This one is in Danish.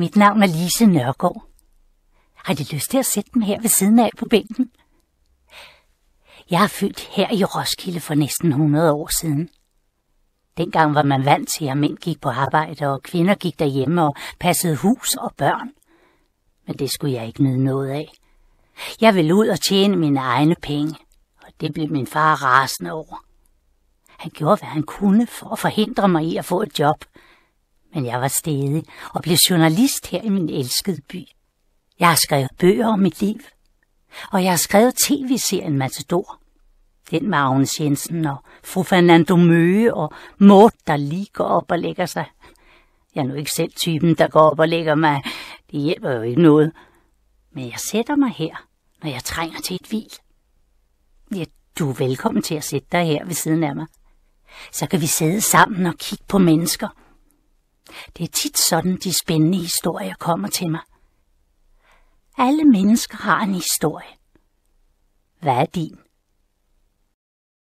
Mit navn er Lise Nørgaard. Har du lyst til at sætte dem her ved siden af på bænken? Jeg er født her i Roskilde for næsten 100 år siden. Dengang var man vant til, at mænd gik på arbejde, og kvinder gik derhjemme og passede hus og børn. Men det skulle jeg ikke nyde noget af. Jeg ville ud og tjene mine egne penge, og det blev min far rasende over. Han gjorde, hvad han kunne for at forhindre mig i at få et job – men jeg var stedig og blev journalist her i min elskede by. Jeg har skrevet bøger om mit liv, og jeg har skrevet tv-serien Matador. Den med Agnes Jensen og fru Fernando Møge og Mort, der lige går op og lægger sig. Jeg er nu ikke selv typen, der går op og lægger mig. Det hjælper jo ikke noget. Men jeg sætter mig her, når jeg trænger til et hvil. Ja, du er velkommen til at sætte dig her ved siden af mig. Så kan vi sidde sammen og kigge på mennesker – det er tit sådan, de spændende historier kommer til mig. Alle mennesker har en historie. Hvad er din?